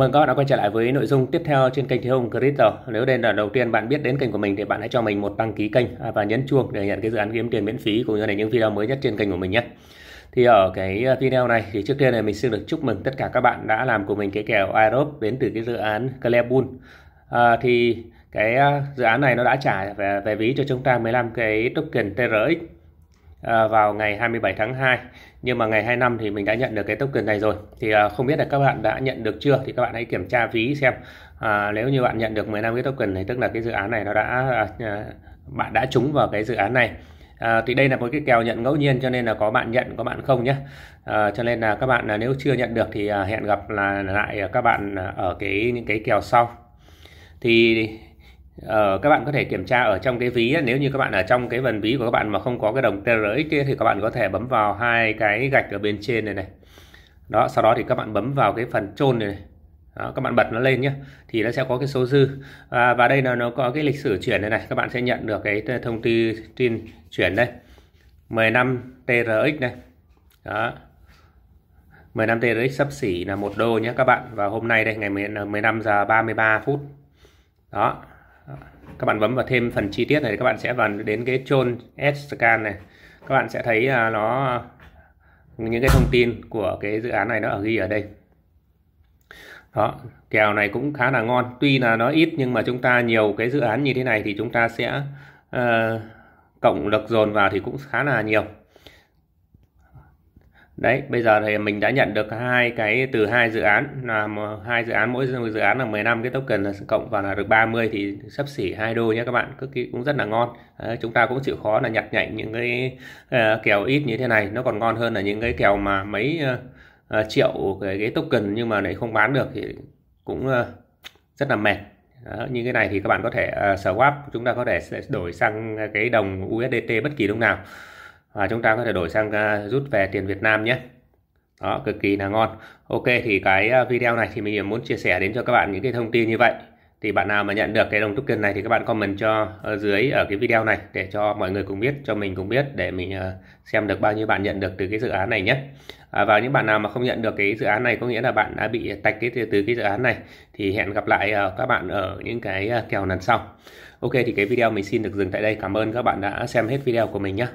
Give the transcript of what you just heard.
Mời vâng, các bạn đã quay trở lại với nội dung tiếp theo trên kênh Thế Hùng Crypto. Nếu đây là đầu tiên bạn biết đến kênh của mình thì bạn hãy cho mình một đăng ký kênh à, và nhấn chuông để nhận cái dự án kiếm tiền miễn phí cũng như là những video mới nhất trên kênh của mình nhé. Thì ở cái video này thì trước tiên này mình xin được chúc mừng tất cả các bạn đã làm của mình cái kèo Aerop đến từ cái dự án Clebull. À, thì cái à, dự án này nó đã trả về, về ví cho chúng ta 15 cái token TRX À, vào ngày 27 tháng 2 nhưng mà ngày 25 thì mình đã nhận được cái token này rồi thì à, không biết là các bạn đã nhận được chưa thì các bạn hãy kiểm tra ví xem à, nếu như bạn nhận được 15 cái token này tức là cái dự án này nó đã à, bạn đã trúng vào cái dự án này À, thì đây là một cái kèo nhận ngẫu nhiên cho nên là có bạn nhận có bạn không nhé à, cho nên là các bạn nếu chưa nhận được thì hẹn gặp là lại các bạn ở cái những cái kèo sau thì Ờ, các bạn có thể kiểm tra ở trong cái ví nếu như các bạn ở trong cái phần ví của các bạn mà không có cái đồng TRX kia thì các bạn có thể bấm vào hai cái gạch ở bên trên này này đó sau đó thì các bạn bấm vào cái phần trôn này, này. Đó, các bạn bật nó lên nhé thì nó sẽ có cái số dư à, và đây là nó có cái lịch sử chuyển này này các bạn sẽ nhận được cái thông tin tin chuyển đây 15 TRX này đó 15 TRX sắp xỉ là một đô nhé các bạn và hôm nay đây ngày 15 giờ 33 phút đó các bạn bấm vào thêm phần chi tiết này thì các bạn sẽ vào đến cái chôn S scan này các bạn sẽ thấy à, nó những cái thông tin của cái dự án này nó ở ghi ở đây đó kèo này cũng khá là ngon tuy là nó ít nhưng mà chúng ta nhiều cái dự án như thế này thì chúng ta sẽ uh, cộng lực dồn vào thì cũng khá là nhiều đấy bây giờ thì mình đã nhận được hai cái từ hai dự án là hai dự án mỗi dự án là 15 cái token là cộng vào là được 30 thì sắp xỉ hai đô nhé các bạn cực kỳ cũng rất là ngon đấy, chúng ta cũng chịu khó là nhặt nhạnh những cái uh, kèo ít như thế này nó còn ngon hơn là những cái kèo mà mấy uh, triệu cái, cái token nhưng mà lại không bán được thì cũng uh, rất là mệt đó, như cái này thì các bạn có thể uh, swap chúng ta có thể đổi sang cái đồng USDT bất kỳ lúc nào và chúng ta có thể đổi sang à, rút về tiền Việt Nam nhé đó cực kỳ là ngon ok thì cái à, video này thì mình muốn chia sẻ đến cho các bạn những cái thông tin như vậy thì bạn nào mà nhận được cái đồng token này thì các bạn comment cho ở dưới ở cái video này để cho mọi người cùng biết cho mình cũng biết để mình à, xem được bao nhiêu bạn nhận được từ cái dự án này nhé à, và những bạn nào mà không nhận được cái dự án này có nghĩa là bạn đã bị tạch cái từ, từ cái dự án này thì hẹn gặp lại các bạn ở những cái kèo lần sau ok thì cái video mình xin được dừng tại đây cảm ơn các bạn đã xem hết video của mình nhé